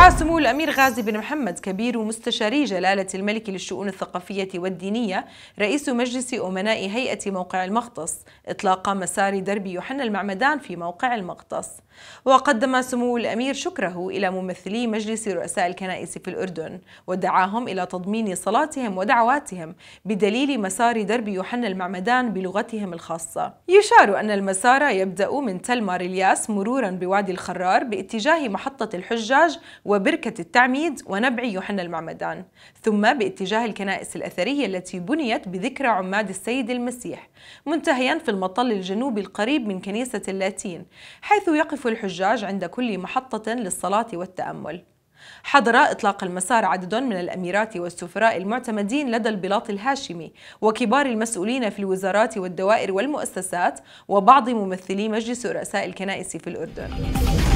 دعا سمو الأمير غازي بن محمد كبير مستشاري جلالة الملك للشؤون الثقافية والدينية رئيس مجلس أمناء هيئة موقع المغطس إطلاق مسار درب يوحنا المعمدان في موقع المغطس وقدم سمو الأمير شكره إلى ممثلي مجلس رؤساء الكنائس في الأردن ودعاهم إلى تضمين صلاتهم ودعواتهم بدليل مسار درب يوحنا المعمدان بلغتهم الخاصة يشار أن المسار يبدأ من تل الياس مرورا بوادي الخرار باتجاه محطة الحجاج وبركة التعميد ونبع يوحنا المعمدان ثم باتجاه الكنائس الأثرية التي بنيت بذكرى عماد السيد المسيح منتهيا في المطل الجنوبي القريب من كنيسة اللاتين حيث يقف الحجاج عند كل محطة للصلاة والتأمل حضر إطلاق المسار عدد من الأميرات والسفراء المعتمدين لدى البلاط الهاشمي وكبار المسؤولين في الوزارات والدوائر والمؤسسات وبعض ممثلي مجلس رؤساء الكنائس في الأردن